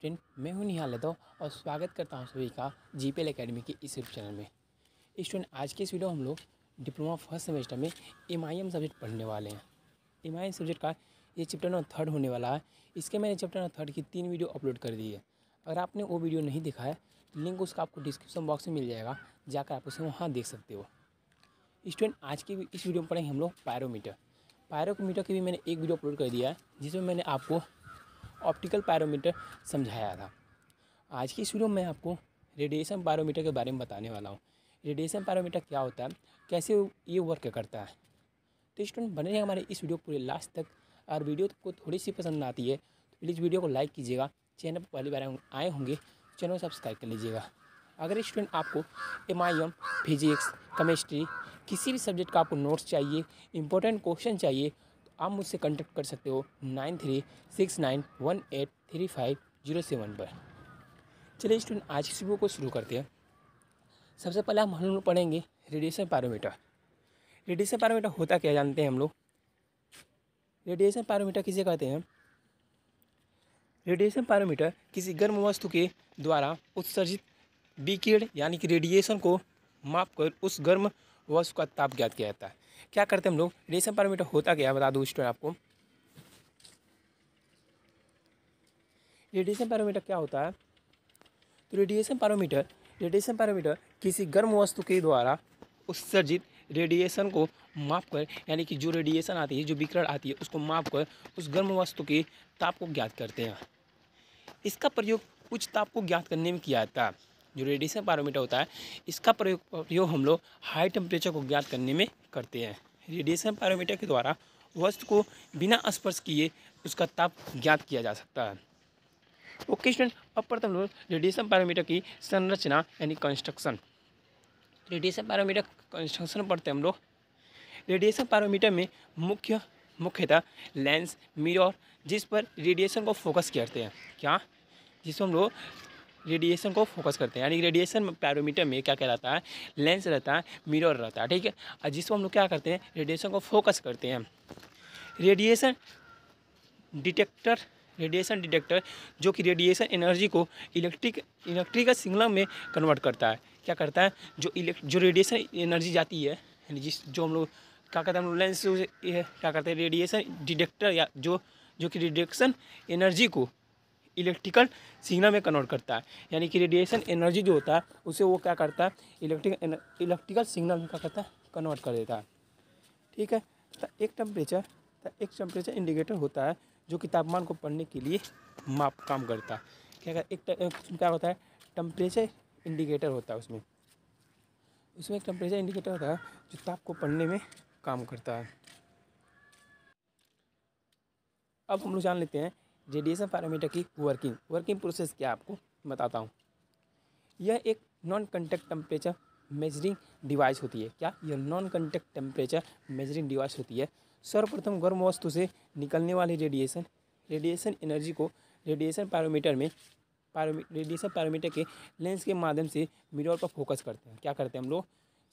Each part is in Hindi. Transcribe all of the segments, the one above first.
स्टूडेंट मैं हूं निहाल यादव और स्वागत करता हूं सभी का जी पी एल अकेडमी के इस यूट्यूब चैनल में स्टूडेंट आज के इस वीडियो हम लोग डिप्लोमा फर्स्ट सेमेस्टर में एम आई एम सब्जेक्ट पढ़ने वाले हैं एम आई एम सब्जेक्ट का ये चैप्टर नंबर थर्ड होने वाला है इसके मैंने चैप्टर नंबर थर्ड की तीन वीडियो अपलोड कर दी है अगर आपने वो वीडियो नहीं देखा है तो लिंक उसका आपको डिस्क्रिप्शन बॉक्स में मिल जाएगा जाकर आप उसे वहाँ देख सकते हो स्टूडेंट आज की इस वीडियो में पढ़ेंगे हम लोग पायरोमीटर पायरोमीटर की भी मैंने एक वीडियो अपलोड कर दिया है जिसमें मैंने आपको ऑप्टिकल पैरोमीटर समझाया था आज की इस वीडियो में आपको रेडिएशन पैरोमीटर के बारे में बताने वाला हूँ रेडिएशन पैरोमीटर क्या होता है कैसे ये वर्क करता है तो स्टूडेंट बने रहें हमारे इस वीडियो पूरे लास्ट तक और वीडियो को थोड़ी सी पसंद आती है तो प्लीज़ वीडियो को लाइक कीजिएगा चैनल पर पहली बार आए होंगे चैनल सब्सक्राइब कर लीजिएगा अगर स्टूडेंट आपको M I M physics chemistry किसी भी सब्जेक्ट का आपको नोट्स चाहिए इंपॉर्टेंट क्वेश्चन चाहिए आप मुझसे कॉन्टेक्ट कर सकते हो nine three six nine one eight three five zero seven पर चलिए स्टूडेंट आज की वीडियो को शुरू करते हैं सबसे पहले हम हम लोग पढ़ेंगे रेडिएशन पैरोमीटर रेडिएशन पैरोमीटर होता क्या जानते हैं हम लोग रेडिएशन पैरोमीटर किसे कहते हैं रेडिएशन पैरोमीटर किसी गर्म वस्तु के द्वारा उत्सर्जित विकिरण यानी कि रेडिएशन को माप कर उस गर्म वह उसका ताप ज्ञात किया जाता है क्या करते हैं हम लोग रेशम पैरामीटर होता क्या बता दूँ स्टूडेंट आपको रेडिएशन पैरामीटर क्या होता है तो रेडिएशन पैरामीटर रेडिएशन पैरामीटर किसी गर्म वस्तु के द्वारा उत्सर्जित रेडिएशन को माप कर यानी कि जो रेडिएशन आती है जो विकरण आती है उसको माप कर उस गर्म वस्तु के ताप को ज्ञात करते हैं इसका प्रयोग उच्च ताप को ज्ञात करने में किया जाता है जो रेडिएशन पारोमीटर होता है इसका प्रयोग प्रयोग हम लोग हाई टेम्परेचर को ज्ञात करने में करते हैं रेडिएशन पारोमीटर के द्वारा वस्तु को बिना स्पर्श किए उसका ताप ज्ञात किया जा सकता है ओके स्टूडेंट अब पढ़ते हम लोग रेडिएशन पैरामीटर की संरचना यानी कंस्ट्रक्शन रेडिएशन पैरामीटर कंस्ट्रक्शन पढ़ते हैं हम लोग रेडिएशन पैरामीटर में मुख्य मुख्यतः लेंस मिरर जिस पर रेडिएशन को फोकस करते हैं क्या जिसमें हम लोग रेडिएशन को फोकस करते हैं यानी रेडिएशन पैरोमीटर में क्या कहलाता है लेंस रहता है मिरर रहता है ठीक है और जिसको हम लोग क्या करते हैं रेडिएशन को फोकस करते हैं रेडिएशन डिटेक्टर रेडिएशन डिटेक्टर जो कि रेडिएशन एनर्जी को इलेक्ट्रिक इलेक्ट्रिकल सिग्नल में कन्वर्ट करता है क्या करता है जो इलेक्ट जो रेडिएशन एनर्जी जाती है यानी जिस जो हम लोग क्या कहते हैं हम लोग लेंस क्या करते हैं रेडिएशन डिटेक्टर या जो जो कि रेडिएशन एनर्जी को इलेक्ट्रिकल सिग्नल में कन्वर्ट करता है यानी कि रेडिएशन एनर्जी जो होता है उसे वो क्या करता है इलेक्ट्रिक इलेक्ट्रिकल सिग्नल में क्या करता है कन्वर्ट कर देता है ठीक है तो एक टेम्परेचर तो एक टेम्परेचर इंडिकेटर होता है जो कि तापमान को पढ़ने के लिए माप काम करता है क्या कर, एक, एक क्या होता है टेम्परेचर इंडिकेटर होता है उसमें उसमें एक टेम्परेचर इंडिकेटर होता है जो ताप को पढ़ने में काम करता है अब हम लोग जान लेते हैं रेडिएशन पैरामीटर की वर्किंग वर्किंग प्रोसेस क्या आपको बताता हूँ यह एक non contact temperature measuring device होती है क्या यह non contact temperature measuring device होती है सर्वप्रथम गर्म वस्तु से निकलने वाली रेडिएशन रेडिएशन एनर्जी को रेडिएशन पैरामीटर में रेडिएशन पैरामीटर के लेंस के माध्यम से मिरर पर फोकस करते हैं क्या करते हैं हम लोग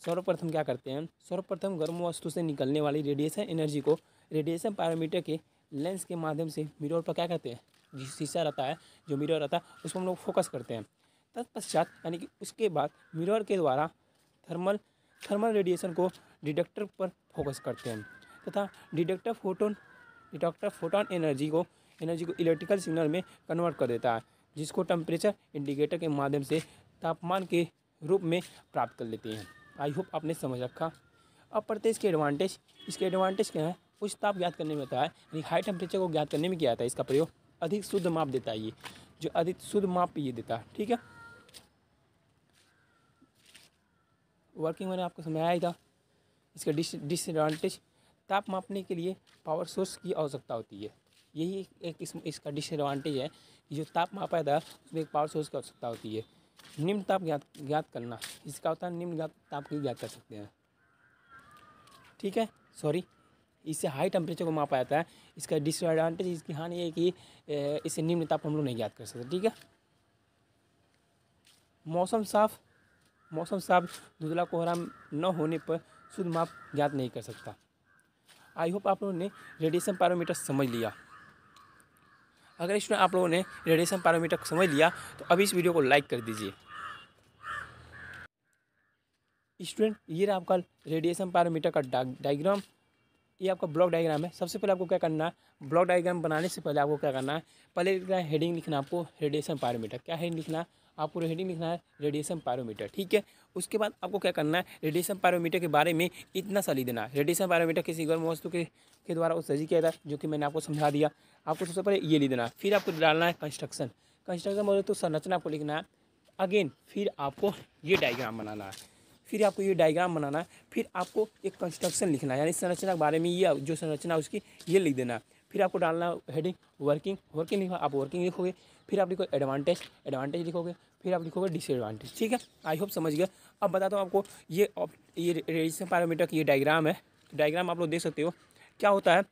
सर्वप्रथम क्या करते हैं सर्वप्रथम गर्म वस्तु से निकलने वाली रेडिएशन एनर्जी को रेडिएशन पैरामीटर के लेंस के माध्यम से मिरर पर क्या करते हैं जिस शीशा रहता है जो मिरर रहता है उसको हम लोग फोकस करते हैं तत्पश्चात यानी कि उसके बाद मिरर के द्वारा थर्मल थर्मल रेडिएशन को डिडक्टर पर फोकस करते हैं तथा detector photon detector photon energy को एनर्जी को इलेक्ट्रिकल सिग्नल में कन्वर्ट कर देता है जिसको टेम्परेचर इंडिकेटर के माध्यम से तापमान के रूप में प्राप्त कर लेते हैं आई होप आपने समझ रखा अब पढ़ते इसके एडवांटेज इसके एडवांटेज क्या है उच्च ताप ज्ञात करने में होता है यानी हाई टेम्परेचर को ज्ञात करने में किया जाता है इसका प्रयोग अधिक शुद्ध माप देता है ये जो अधिक शुद्ध माप ये देता है ठीक है वर्किंग मैंने आपको समझाया ही था इसका डिसएडवांटेज ताप मापने के लिए पावर सोर्स की आवश्यकता होती है यही एक, इस, इसका डिसएडवांटेज है कि जो ताप मापा था उसमें एक पावर सोर्स की आवश्यकता होती है निम्न ताप ज्ञात ज्ञात करना इसका होता है निम्न ताप की ज्ञात कर सकते हैं ठीक है सॉरी इससे हाई टेम्परेचर को मापा जाता है इसका डिसएडवांटेज इसकी हानि है कि इससे निम्न ताप हम लोग नहीं याद कर सकते ठीक है मौसम साफ मौसम साफ धुधला कोहरा न होने पर शुद्ध माप ज्ञात नहीं कर सकता आई होप आप लोगों ने रेडिएशन पैरामीटर समझ लिया अगर स्टूडेंट आप लोगों ने रेडिएशन पैरामीटर समझ लिया तो अभी इस वीडियो को लाइक कर दीजिए स्टूडेंट ये रहा आपका रेडिएशन पैरामीटर का डायग्राम ये आपका ब्लॉक डायग्राम है सबसे पहले आपको क्या करना है ब्लॉक डायग्राम बनाने से पहले आपको क्या करना है पहले लिखना है हेडिंग लिखना आपको रेडिएशन पैरामीटर क्या हेडिंग लिखना है आपको हेडिंग लिखना है रेडिएशन पैरोमीटर ठीक है उसके बाद आपको क्या करना है रेडिएशन पैरोमीटर के बारे में इतना सा लिख देना है रेडिएशन पायरोमीटर किसी गर्म वस्तु के के द्वारा सजी किया था जो कि मैंने आपको समझा दिया आपको सबसे पहले ये लिख देना फिर आपको डालना है कंस्ट्रक्शन कंस्ट्रक्शन बोले तो संरचना आपको लिखना है अगेन फिर आपको ये डायग्राम बनाना है फिर आपको ये डायग्राम बनाना है फिर आपको एक कंस्ट्रक्शन लिखना है यानी संरचना के बारे में ये जो संरचना उसकी ये लिख देना है फिर आपको डालना हेडिंग वर्किंग वर्किंग लिखो आप वर्किंग लिखोगे फिर आप लिखो एडवांटेज एडवांटेज लिखोगे फिर आप लिखोगे डिसएडवांटेज ठीक है आई होप समझ गया अब बताता हूँ आपको ये ये रेजिस्टर पैरामीटर की ये डायग्राम है डायग्राम आप लोग देख सकते हो क्या होता है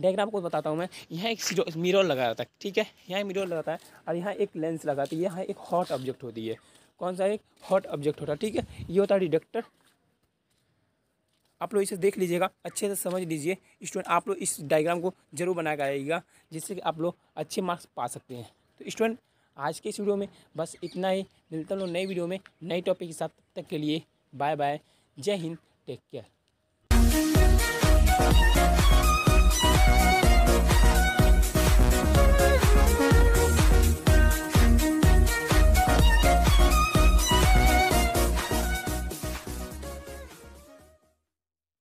डायग्राम को बताता हूँ मैं यहाँ एक मिरर लगा रहता है ठीक है यहाँ मिरर लगाता है और यहाँ एक लेंस लगाती है यहाँ एक हॉट ऑब्जेक्ट होती है कौन सा एक हॉट ऑब्जेक्ट होता है ठीक है ये होता है डिडक्टर आप लोग इसे देख लीजिएगा अच्छे से समझ लीजिए स्टूडेंट आप लोग इस डायग्राम को जरूर बना कर आइएगा जिससे कि आप लोग अच्छे मार्क्स पा सकते हैं तो स्टूडेंट आज के इस वीडियो में बस इतना ही मिलता हूँ नई वीडियो में नए टॉपिक के साथ तक के लिए बाय बाय जय हिंद टेक केयर